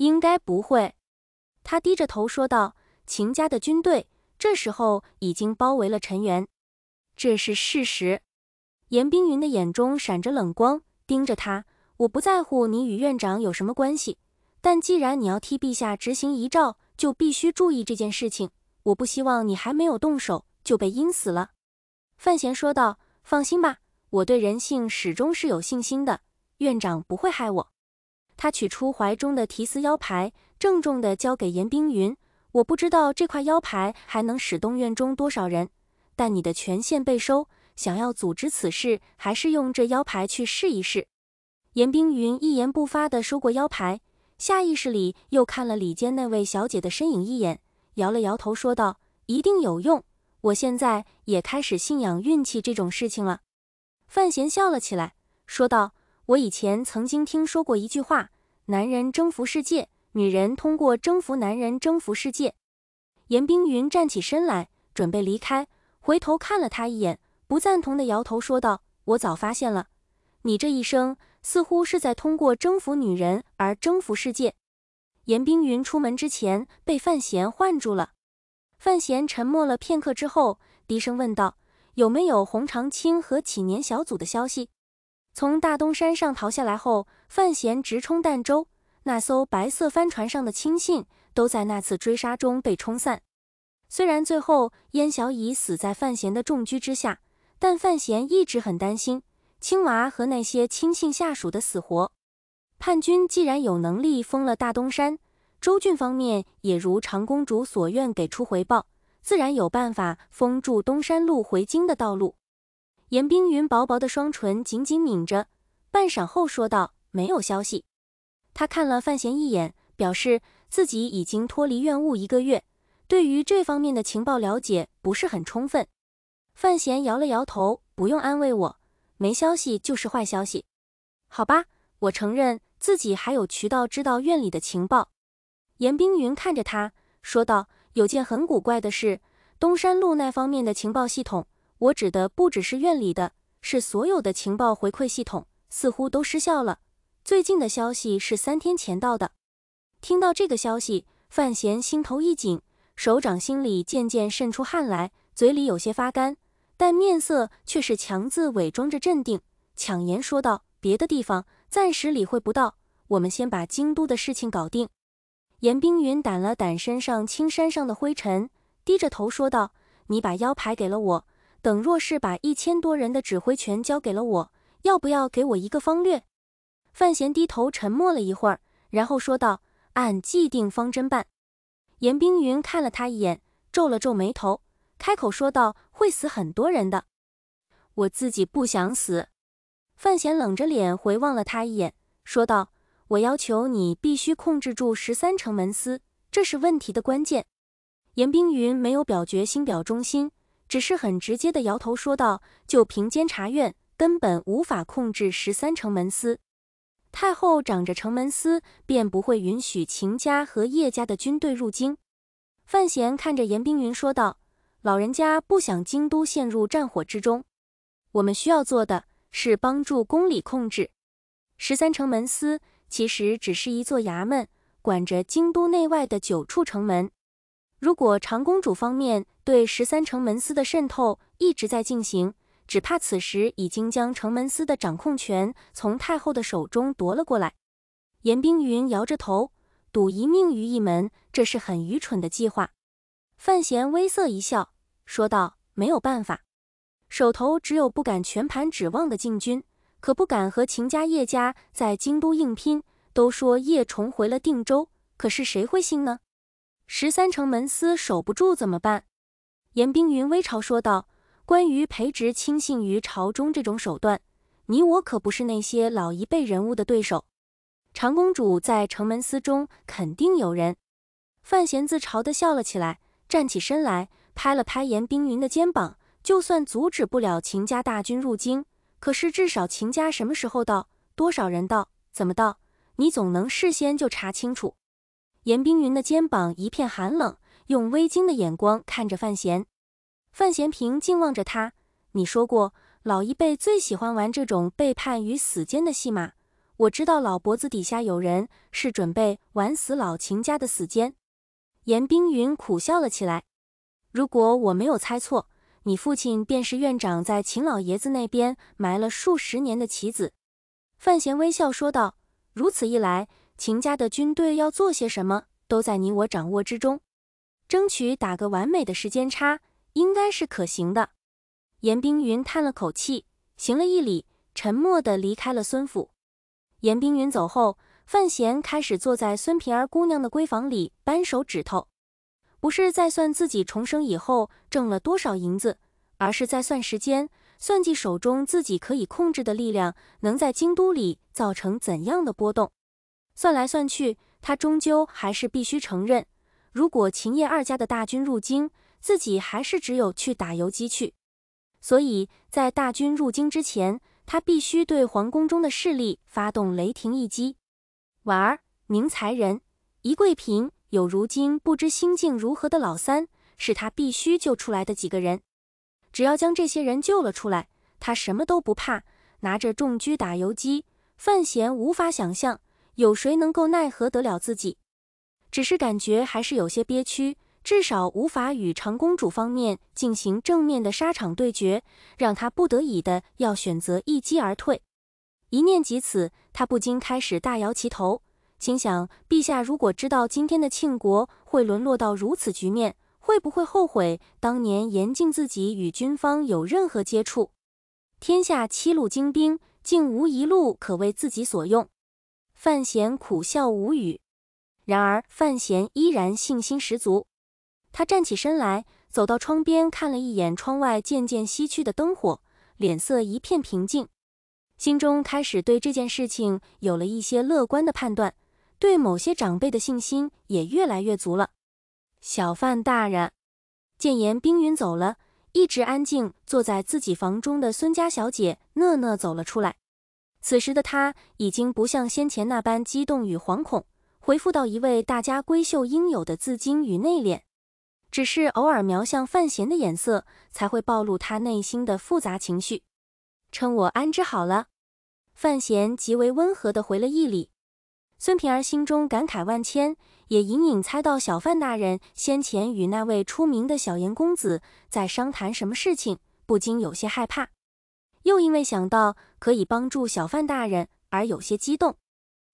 应该不会，他低着头说道。秦家的军队这时候已经包围了陈元，这是事实。严冰云的眼中闪着冷光，盯着他。我不在乎你与院长有什么关系，但既然你要替陛下执行遗诏，就必须注意这件事情。我不希望你还没有动手就被阴死了。”范闲说道，“放心吧，我对人性始终是有信心的，院长不会害我。”他取出怀中的提丝腰牌，郑重地交给严冰云。我不知道这块腰牌还能使东院中多少人，但你的权限被收，想要组织此事，还是用这腰牌去试一试。严冰云一言不发地收过腰牌，下意识里又看了里间那位小姐的身影一眼，摇了摇头，说道：“一定有用。”我现在也开始信仰运气这种事情了。范闲笑了起来，说道。我以前曾经听说过一句话：男人征服世界，女人通过征服男人征服世界。严冰云站起身来，准备离开，回头看了他一眼，不赞同的摇头说道：“我早发现了，你这一生似乎是在通过征服女人而征服世界。”严冰云出门之前被范闲唤住了，范闲沉默了片刻之后，低声问道：“有没有洪长青和启年小组的消息？”从大东山上逃下来后，范闲直冲儋州。那艘白色帆船上的亲信都在那次追杀中被冲散。虽然最后燕小乙死在范闲的重狙之下，但范闲一直很担心青娃和那些亲信下属的死活。叛军既然有能力封了大东山，周郡方面也如长公主所愿给出回报，自然有办法封住东山路回京的道路。严冰云薄薄的双唇紧紧抿着，半晌后说道：“没有消息。”他看了范闲一眼，表示自己已经脱离院务一个月，对于这方面的情报了解不是很充分。范闲摇了摇头：“不用安慰我，没消息就是坏消息，好吧？我承认自己还有渠道知道院里的情报。”严冰云看着他说道：“有件很古怪的事，东山路那方面的情报系统。”我指的不只是院里的，是所有的情报回馈系统似乎都失效了。最近的消息是三天前到的。听到这个消息，范闲心头一紧，手掌心里渐渐渗出汗来，嘴里有些发干，但面色却是强自伪装着镇定，抢言说道：“别的地方暂时理会不到，我们先把京都的事情搞定。”严冰云掸了掸身上青衫上的灰尘，低着头说道：“你把腰牌给了我。”等若是把一千多人的指挥权交给了我，要不要给我一个方略？范闲低头沉默了一会儿，然后说道：“按既定方针办。”严冰云看了他一眼，皱了皱眉头，开口说道：“会死很多人的，我自己不想死。”范闲冷着脸回望了他一眼，说道：“我要求你必须控制住十三城门司，这是问题的关键。”严冰云没有表决心，表忠心。只是很直接的摇头说道：“就凭监察院，根本无法控制十三城门司。太后长着城门司，便不会允许秦家和叶家的军队入京。”范闲看着严冰云说道：“老人家不想京都陷入战火之中，我们需要做的是帮助宫里控制十三城门司。其实只是一座衙门，管着京都内外的九处城门。”如果长公主方面对十三城门司的渗透一直在进行，只怕此时已经将城门司的掌控权从太后的手中夺了过来。严冰云摇着头，赌一命于一门，这是很愚蠢的计划。范闲微涩一笑，说道：“没有办法，手头只有不敢全盘指望的禁军，可不敢和秦家叶家在京都硬拼。都说叶重回了定州，可是谁会信呢？”十三城门司守不住怎么办？严冰云微嘲说道：“关于培植轻信于朝中这种手段，你我可不是那些老一辈人物的对手。长公主在城门司中肯定有人。”范闲自嘲地笑了起来，站起身来，拍了拍严冰云的肩膀：“就算阻止不了秦家大军入京，可是至少秦家什么时候到、多少人到、怎么到，你总能事先就查清楚。”严冰云的肩膀一片寒冷，用微惊的眼光看着范闲。范闲平静望着他：“你说过，老一辈最喜欢玩这种背叛与死间的戏码。我知道老脖子底下有人，是准备玩死老秦家的死奸。”严冰云苦笑了起来：“如果我没有猜错，你父亲便是院长在秦老爷子那边埋了数十年的棋子。”范闲微笑说道：“如此一来。”秦家的军队要做些什么，都在你我掌握之中。争取打个完美的时间差，应该是可行的。严冰云叹了口气，行了一礼，沉默地离开了孙府。严冰云走后，范闲开始坐在孙平儿姑娘的闺房里扳手指头，不是在算自己重生以后挣了多少银子，而是在算时间，算计手中自己可以控制的力量能在京都里造成怎样的波动。算来算去，他终究还是必须承认，如果秦叶二家的大军入京，自己还是只有去打游击去。所以在大军入京之前，他必须对皇宫中的势力发动雷霆一击。婉儿、宁才人、宜贵嫔，有如今不知心境如何的老三，是他必须救出来的几个人。只要将这些人救了出来，他什么都不怕，拿着重狙打游击。范闲无法想象。有谁能够奈何得了自己？只是感觉还是有些憋屈，至少无法与长公主方面进行正面的沙场对决，让他不得已的要选择一击而退。一念及此，他不禁开始大摇其头，心想：陛下如果知道今天的庆国会沦落到如此局面，会不会后悔当年严禁自己与军方有任何接触？天下七路精兵，竟无一路可为自己所用。范闲苦笑无语，然而范闲依然信心十足。他站起身来，走到窗边看了一眼窗外渐渐西去的灯火，脸色一片平静，心中开始对这件事情有了一些乐观的判断，对某些长辈的信心也越来越足了。小范大人见言冰云走了，一直安静坐在自己房中的孙家小姐讷讷走了出来。此时的他已经不像先前那般激动与惶恐，回复到一位大家闺秀应有的自矜与内敛。只是偶尔瞄向范闲的眼色，才会暴露他内心的复杂情绪。称我安置好了，范闲极为温和的回了一礼。孙平儿心中感慨万千，也隐隐猜到小范大人先前与那位出名的小严公子在商谈什么事情，不禁有些害怕。又因为想到可以帮助小范大人而有些激动，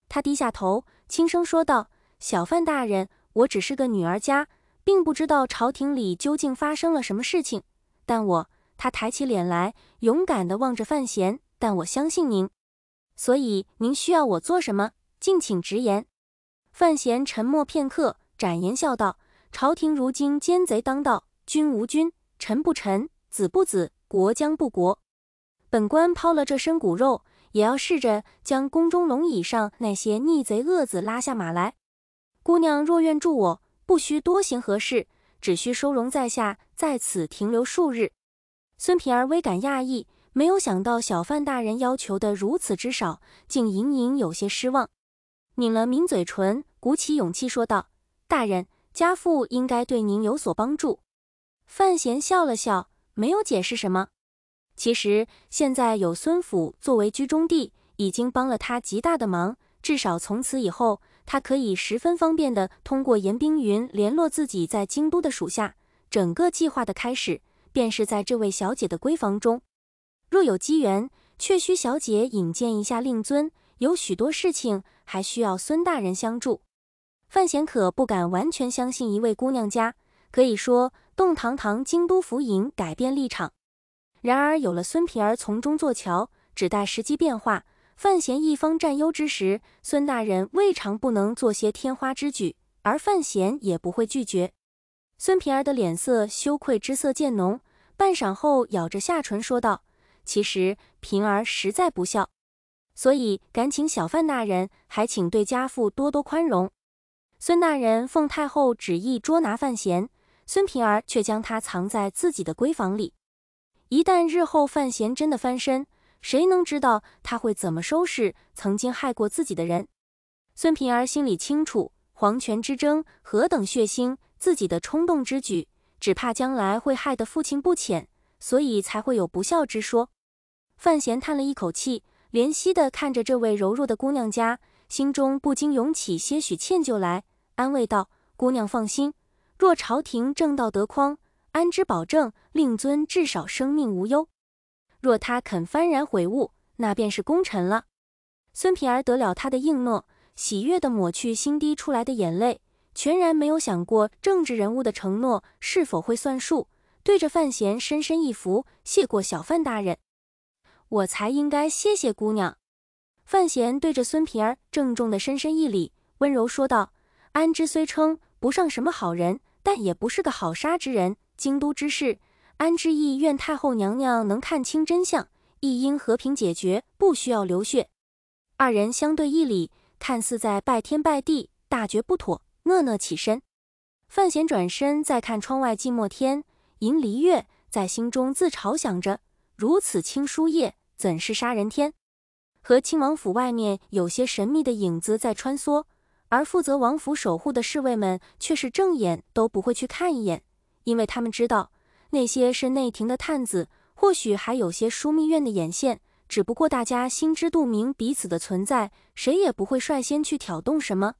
他低下头轻声说道：“小范大人，我只是个女儿家，并不知道朝廷里究竟发生了什么事情。但我……”他抬起脸来，勇敢地望着范闲，但我相信您，所以您需要我做什么，敬请直言。范闲沉默片刻，展颜笑道：“朝廷如今奸贼当道，君无君，臣不臣，子不子，国将不国。”本官抛了这身骨肉，也要试着将宫中龙椅上那些逆贼恶子拉下马来。姑娘若愿助我，不需多行何事，只需收容在下，在此停留数日。孙平儿微感讶异，没有想到小范大人要求的如此之少，竟隐隐有些失望。抿了抿嘴唇，鼓起勇气说道：“大人，家父应该对您有所帮助。”范闲笑了笑，没有解释什么。其实现在有孙府作为居中地，已经帮了他极大的忙。至少从此以后，他可以十分方便地通过严冰云联络自己在京都的属下。整个计划的开始便是在这位小姐的闺房中。若有机缘，确需小姐引荐一下令尊。有许多事情还需要孙大人相助。范闲可不敢完全相信一位姑娘家，可以说动堂堂京都府尹改变立场。然而有了孙平儿从中作桥，只待时机变化，范闲一方占优之时，孙大人未尝不能做些天花之举，而范闲也不会拒绝。孙平儿的脸色羞愧之色渐浓，半晌后咬着下唇说道：“其实平儿实在不孝，所以敢请小范大人还请对家父多多宽容。”孙大人奉太后旨意捉拿范闲，孙平儿却将他藏在自己的闺房里。一旦日后范闲真的翻身，谁能知道他会怎么收拾曾经害过自己的人？孙平儿心里清楚，皇权之争何等血腥，自己的冲动之举，只怕将来会害得父亲不浅，所以才会有不孝之说。范闲叹了一口气，怜惜地看着这位柔弱的姑娘家，心中不禁涌起些许歉疚来，安慰道：“姑娘放心，若朝廷正道得匡。”安之保证，令尊至少生命无忧。若他肯幡然悔悟，那便是功臣了。孙平儿得了他的应诺，喜悦地抹去新滴出来的眼泪，全然没有想过政治人物的承诺是否会算数。对着范闲深深一福，谢过小范大人。我才应该谢谢姑娘。范闲对着孙平儿郑重地深深一礼，温柔说道：“安之虽称不上什么好人，但也不是个好杀之人。”京都之事，安之意愿太后娘娘能看清真相，亦应和平解决，不需要流血。二人相对一礼，看似在拜天拜地，大觉不妥，讷讷起身。范闲转身再看窗外寂寞天，银离月在心中自嘲想着：如此清疏夜，怎是杀人天？和亲王府外面有些神秘的影子在穿梭，而负责王府守护的侍卫们却是正眼都不会去看一眼。因为他们知道，那些是内廷的探子，或许还有些枢密院的眼线，只不过大家心知肚明彼此的存在，谁也不会率先去挑动什么。